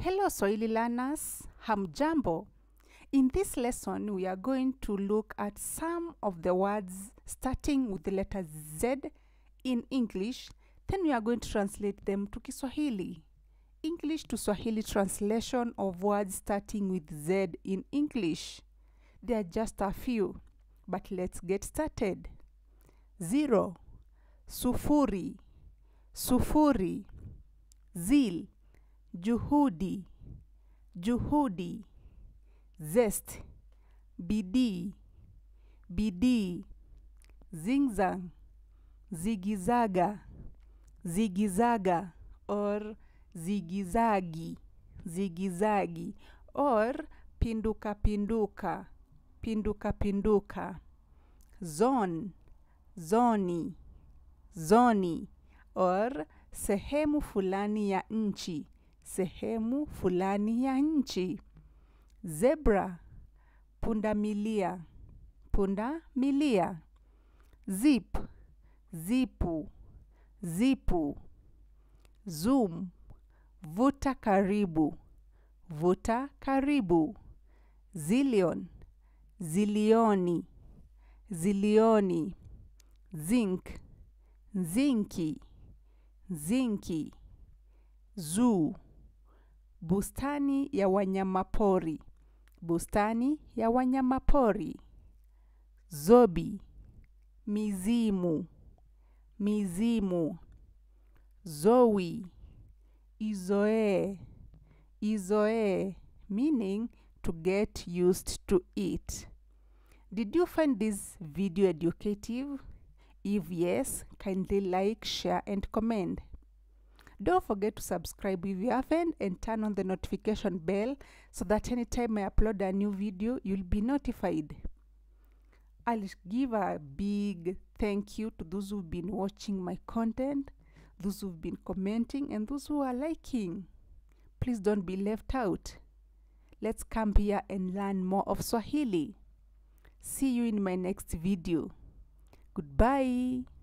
Hello Swahili learners, hamjambo. In this lesson, we are going to look at some of the words starting with the letter Z in English. Then we are going to translate them to Kiswahili. English to Swahili translation of words starting with Z in English. There are just a few, but let's get started. Zero, sufuri, sufuri, zil, juhudi, juhudi, zest, bidii, bidii, zingzang, zigizaga, zigizaga or zigizagi, zigizagi or pinduka pinduka, pinduka pinduka. zon zoni, zoni or sehemu fulani ya nchi sehemu fulani ya nchi. Zebra pundamilia, milia Zip zipu, zipu. Zoom vuta karibu, vuta karibu. Zillion zilioni, zilioni. Zinc zinki, zinki. Zoo Bustani ya wanyamapori. Bustani ya wanyamapori. Zobi. Mizimu. Mizimu. zowi Izoe. Izoe. Meaning to get used to it. Did you find this video educative? If yes, kindly like, share and comment. Don't forget to subscribe if you haven't and turn on the notification bell so that anytime I upload a new video, you'll be notified. I'll give a big thank you to those who've been watching my content, those who've been commenting, and those who are liking. Please don't be left out. Let's come here and learn more of Swahili. See you in my next video. Goodbye.